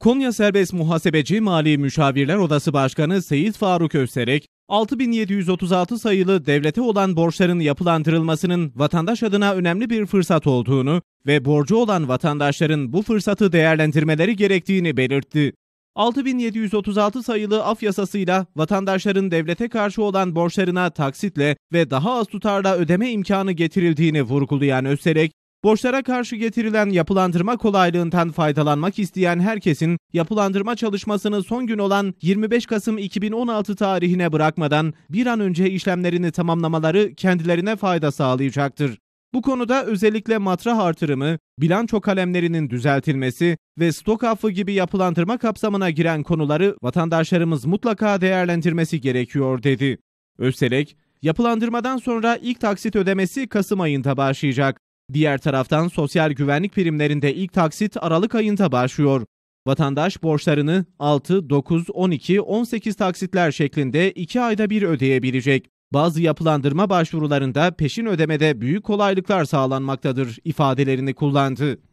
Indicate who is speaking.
Speaker 1: Konya Serbest Muhasebeci Mali Müşavirler Odası Başkanı Seyit Faruk Özserek, 6736 sayılı devlete olan borçların yapılandırılmasının vatandaş adına önemli bir fırsat olduğunu ve borcu olan vatandaşların bu fırsatı değerlendirmeleri gerektiğini belirtti. 6736 sayılı af yasasıyla vatandaşların devlete karşı olan borçlarına taksitle ve daha az tutarla ödeme imkanı getirildiğini vurgulayan Özserek, Borçlara karşı getirilen yapılandırma kolaylığından faydalanmak isteyen herkesin yapılandırma çalışmasını son gün olan 25 Kasım 2016 tarihine bırakmadan bir an önce işlemlerini tamamlamaları kendilerine fayda sağlayacaktır. Bu konuda özellikle matrah artırımı, bilanço kalemlerinin düzeltilmesi ve stok affı gibi yapılandırma kapsamına giren konuları vatandaşlarımız mutlaka değerlendirmesi gerekiyor dedi. Östelek, yapılandırmadan sonra ilk taksit ödemesi Kasım ayında başlayacak. Diğer taraftan sosyal güvenlik primlerinde ilk taksit Aralık ayında başlıyor. Vatandaş borçlarını 6, 9, 12, 18 taksitler şeklinde 2 ayda bir ödeyebilecek. Bazı yapılandırma başvurularında peşin ödemede büyük kolaylıklar sağlanmaktadır ifadelerini kullandı.